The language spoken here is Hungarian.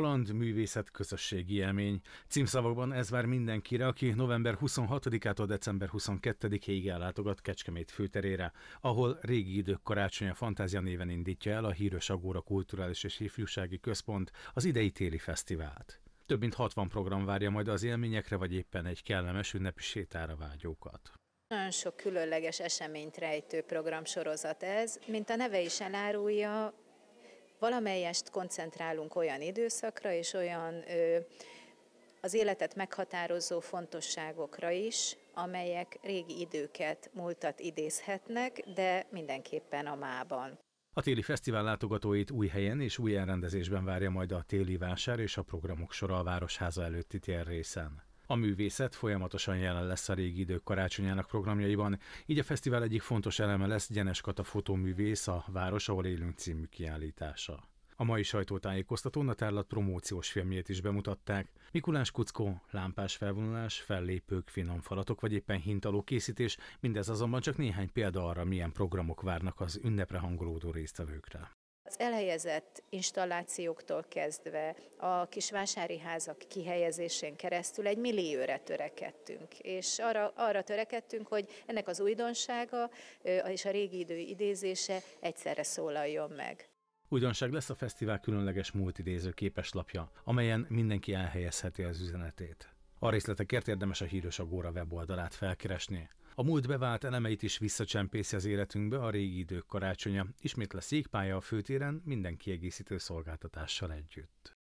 kaland, művészet, közösségi élmény. Címszavakban ez vár mindenkire, aki november 26-ától december 22-ig ellátogat Kecskemét főterére, ahol régi idők karácsonya fantázia néven indítja el a híres Agóra Kulturális és Ifjúsági Központ az idei téli fesztivált. Több mint 60 program várja majd az élményekre, vagy éppen egy kellemes ünnepi sétára vágyókat. Nagyon sok különleges eseményt rejtő programsorozat ez. Mint a neve is elárulja, Valamelyest koncentrálunk olyan időszakra és olyan ö, az életet meghatározó fontosságokra is, amelyek régi időket, múltat idézhetnek, de mindenképpen a mában. A téli fesztivál látogatóit új helyen és új elrendezésben várja majd a téli vásár és a programok sora a Városháza előtti tér részen. A művészet folyamatosan jelen lesz a régi idők karácsonyának programjaiban, így a fesztivál egyik fontos eleme lesz Gyenes Kata fotóművész a Város, ahol élünk című kiállítása. A mai sajtótájékoztatón a tárlat promóciós filmjét is bemutatták. Mikulás kuckó, lámpás felvonulás, fellépők, finom falatok vagy éppen hintaló készítés, mindez azonban csak néhány példa arra, milyen programok várnak az ünnepre hangolódó résztvevőkre az elhelyezett installációktól kezdve a kis vásári házak kihelyezésén keresztül egy millióra törekedtünk. És arra, arra törekedtünk, hogy ennek az újdonsága és a régi idő idézése egyszerre szólaljon meg. Újdonság lesz a fesztivál különleges múltidéző képeslapja, amelyen mindenki elhelyezheti az üzenetét. A részletekért érdemes a Hírös Agóra weboldalát felkeresni. A múlt bevált elemeit is visszacsempészi az életünkbe a régi idők karácsonya, ismét lesz jégpálya a főtéren minden kiegészítő szolgáltatással együtt.